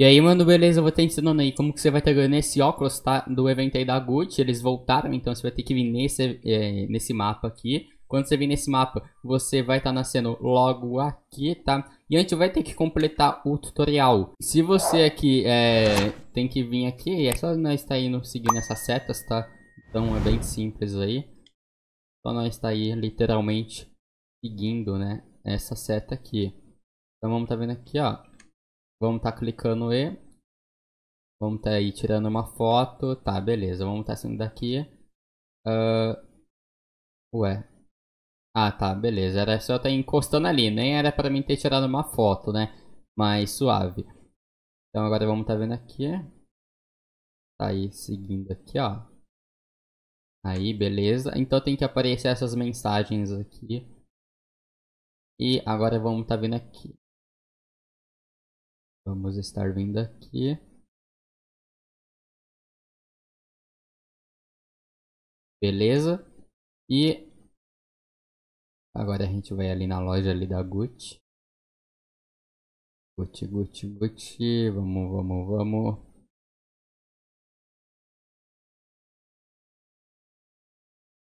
E aí, mano, beleza, eu vou estar ensinando aí como que você vai estar ganhando esse óculos, tá? Do evento aí da Gucci, eles voltaram, então você vai ter que vir nesse, é, nesse mapa aqui. Quando você vir nesse mapa, você vai estar tá nascendo logo aqui, tá? E a gente vai ter que completar o tutorial. Se você aqui é, tem que vir aqui, é só nós estar tá indo seguindo essas setas, tá? Então é bem simples aí. Só nós estar tá aí literalmente seguindo, né? Essa seta aqui. Então vamos estar vendo aqui, ó Vamos estar tá clicando E. Vamos estar tá aí tirando uma foto. Tá, beleza. Vamos estar tá saindo daqui. Uh... Ué. Ah, tá, beleza. Era só estar tá encostando ali. Nem era para mim ter tirado uma foto, né? Mas suave. Então agora vamos estar tá vendo aqui. Tá aí, seguindo aqui, ó. Aí, beleza. Então tem que aparecer essas mensagens aqui. E agora vamos estar tá vendo aqui. Vamos estar vindo aqui. Beleza. E agora a gente vai ali na loja ali da Gucci. Gucci, Gucci, Gucci. Vamos, vamos, vamos.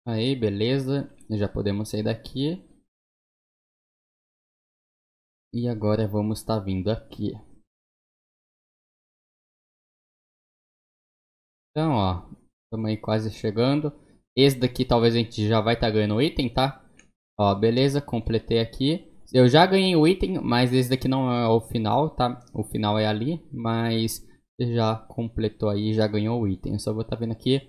Aí, beleza. Já podemos sair daqui. E agora vamos estar tá vindo aqui. Então, ó, estamos aí quase chegando. Esse daqui talvez a gente já vai estar tá ganhando item, tá? Ó, beleza, completei aqui. Eu já ganhei o item, mas esse daqui não é o final, tá? O final é ali, mas você já completou aí, já ganhou o item. Eu só vou estar tá vendo aqui,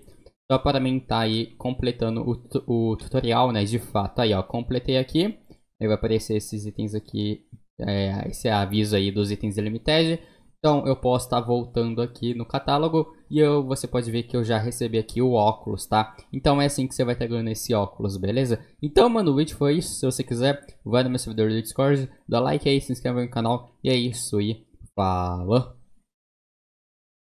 só para mim estar tá aí completando o, o tutorial, né? De fato, aí ó, completei aqui. Aí vai aparecer esses itens aqui, é, esse aviso aí dos itens de então eu posso estar tá voltando aqui no catálogo e eu, você pode ver que eu já recebi aqui o óculos, tá? Então é assim que você vai estar tá ganhando esse óculos, beleza? Então, mano, o vídeo foi isso. Se você quiser, vai no meu servidor do Discord, dá like aí, se inscreve no canal. E é isso, aí. falou!